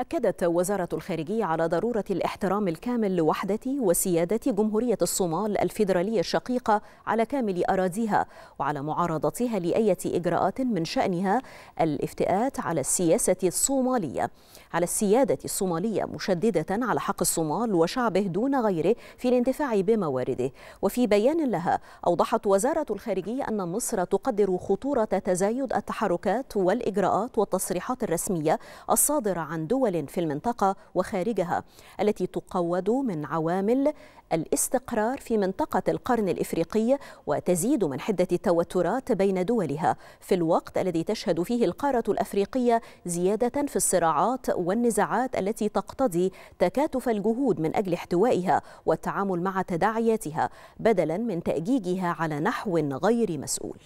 أكدت وزارة الخارجية على ضرورة الاحترام الكامل لوحدة وسيادة جمهورية الصومال الفيدرالية الشقيقة على كامل أراضيها وعلى معارضتها لأية إجراءات من شأنها الافتئات على السياسة الصومالية على السيادة الصومالية مشددة على حق الصومال وشعبه دون غيره في الانتفاع بموارده وفي بيان لها أوضحت وزارة الخارجية أن مصر تقدر خطورة تزايد التحركات والإجراءات والتصريحات الرسمية الصادرة عن دول دول في المنطقة وخارجها التي تقود من عوامل الاستقرار في منطقة القرن الإفريقي وتزيد من حدة التوترات بين دولها في الوقت الذي تشهد فيه القارة الأفريقية زيادة في الصراعات والنزاعات التي تقتضي تكاتف الجهود من أجل احتوائها والتعامل مع تداعياتها بدلا من تأجيجها على نحو غير مسؤول